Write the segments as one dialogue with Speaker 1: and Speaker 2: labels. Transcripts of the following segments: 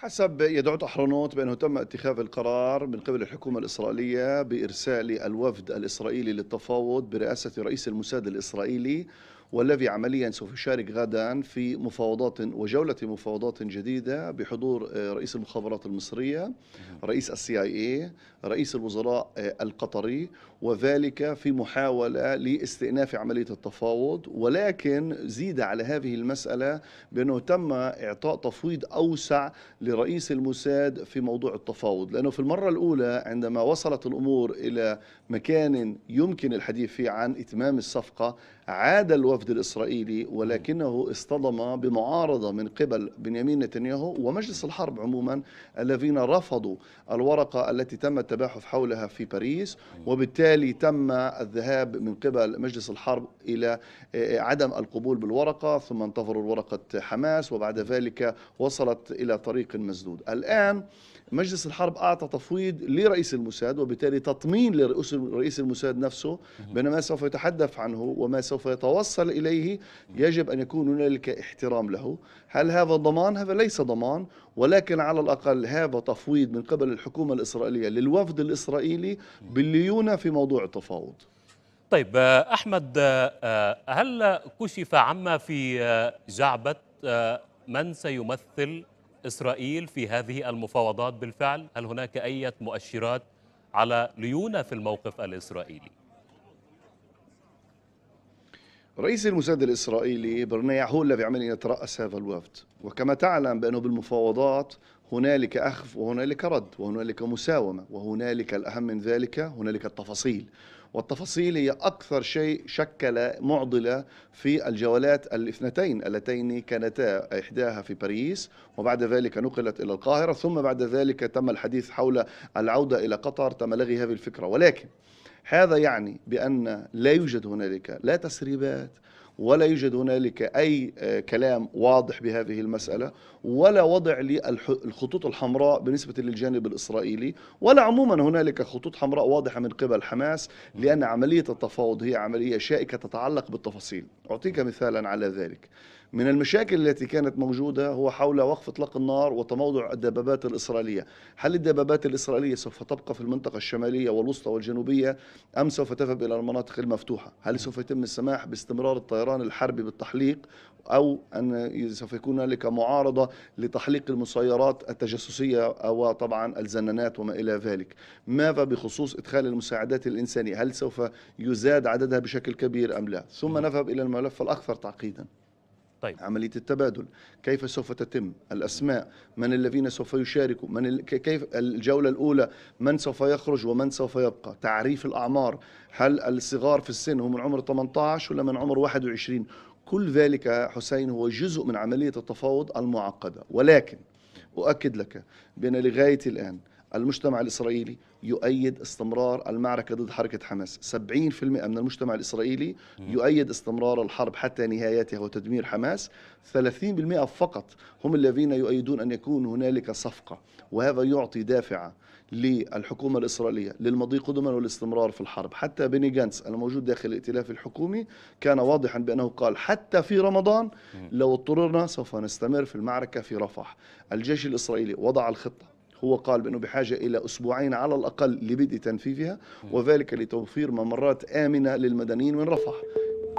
Speaker 1: حسب يدعو تحرنوت بأنه تم اتخاذ القرار من قبل الحكومة الإسرائيلية بإرسال الوفد الإسرائيلي للتفاوض برئاسة رئيس الموساد الإسرائيلي والذي عمليا سوف يشارك غدا في مفاوضات وجولة مفاوضات جديدة بحضور آه، رئيس المخابرات المصرية رئيس السي اي اي رئيس الوزراء آه، القطري وذلك في محاولة لاستئناف عملية التفاوض ولكن زيد على هذه المسألة بأنه تم إعطاء تفويض أوسع لرئيس الموساد في موضوع التفاوض لأنه في المرة الأولى عندما وصلت الأمور إلى مكان يمكن الحديث فيه عن إتمام الصفقة عاد الوفد الإسرائيلي ولكنه اصطدم بمعارضة من قبل بنيامين نتنياهو ومجلس الحرب عموما الذين رفضوا الورقة التي تم التباحث حولها في باريس وبالتالي وبالتالي تم الذهاب من قبل مجلس الحرب إلى آه، آه، عدم القبول بالورقة ثم انتظروا الورقة حماس وبعد ذلك وصلت إلى طريق مسدود الآن مجلس الحرب أعطى تفويض لرئيس الموساد وبالتالي تطمين لرئيس الموساد نفسه بأن ما سوف يتحدث عنه وما سوف يتوصل إليه يجب أن يكون هنالك احترام له هل هذا ضمان؟ هذا ليس ضمان ولكن على الأقل هذا تفويض من قبل الحكومة الإسرائيلية للوفد الإسرائيلي بالليونة في موضوع التفاوض
Speaker 2: طيب آه، أحمد آه، آه، هل كشف عما في جعبة من سيمثل إسرائيل في هذه المفاوضات بالفعل؟ هل هناك أي مؤشرات على ليونة في الموقف الإسرائيلي؟
Speaker 1: رئيس المساعد الإسرائيلي برنيع هو الذي عمل يترأس هذا الوفد وكما تعلم بأنه بالمفاوضات هنالك أخف وهنالك رد وهنالك مساومة وهنالك الأهم من ذلك هنالك التفاصيل والتفاصيل هي أكثر شيء شكل معضلة في الجولات الاثنتين اللتين كانتا إحداها في باريس وبعد ذلك نقلت إلى القاهرة ثم بعد ذلك تم الحديث حول العودة إلى قطر تم لغي هذه الفكرة ولكن هذا يعني بأن لا يوجد هنالك لا تسريبات ولا يوجد هنالك أي آه، كلام واضح بهذه المسألة ولا وضع للخطوط الحمراء بالنسبة للجانب الإسرائيلي ولا عموما هنالك خطوط حمراء واضحة من قبل حماس لأن عملية التفاوض هي عملية شائكة تتعلق بالتفاصيل أعطيك مثالا على ذلك من المشاكل التي كانت موجودة هو حول وقف إطلاق النار وتموضع الدبابات الإسرائيلية هل الدبابات الإسرائيلية سوف تبقى في المنطقة الشمالية والوسطى والجنوبية أم سوف تذهب إلى المناطق المفتوحة هل سوف يتم السماح باستمرار الطيران الحربي بالتحليق أو أن سوف يكون هنالك معارضة لتحليق المسيرات التجسسية وطبعا الزنانات وما إلى ذلك ماذا بخصوص إدخال المساعدات الإنسانية هل سوف يزاد عددها بشكل كبير أم لا ثم نذهب إلى الملف الأكثر تعقيدا طيب. عملية التبادل كيف سوف تتم الأسماء من الذين سوف يشاركوا من ال... كيف الجولة الأولى من سوف يخرج ومن سوف يبقى تعريف الأعمار هل الصغار في السن هم من عمر 18 ولا من عمر 21 كل ذلك حسين هو جزء من عملية التفاوض المعقدة ولكن أؤكد لك بأن لغاية الآن المجتمع الإسرائيلي يؤيد استمرار المعركة ضد حركة حماس 70% من المجتمع الإسرائيلي يؤيد استمرار الحرب حتى نهايتها وتدمير حماس 30% فقط هم الذين يؤيدون أن يكون هنالك صفقة وهذا يعطي دافعة للحكومة الإسرائيلية للمضي قدما والاستمرار في الحرب حتى بني جانس الموجود داخل الائتلاف الحكومي كان واضحا بأنه قال حتى في رمضان لو اضطررنا سوف نستمر في المعركة في رفح الجيش الإسرائيلي وضع الخطة هو قال بأنه بحاجة إلى أسبوعين على الأقل لبدء تنفيذها وذلك لتوفير ممرات آمنة للمدنيين من رفح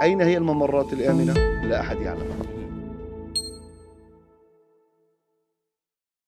Speaker 1: أين هي الممرات الآمنة؟ لا أحد يعلم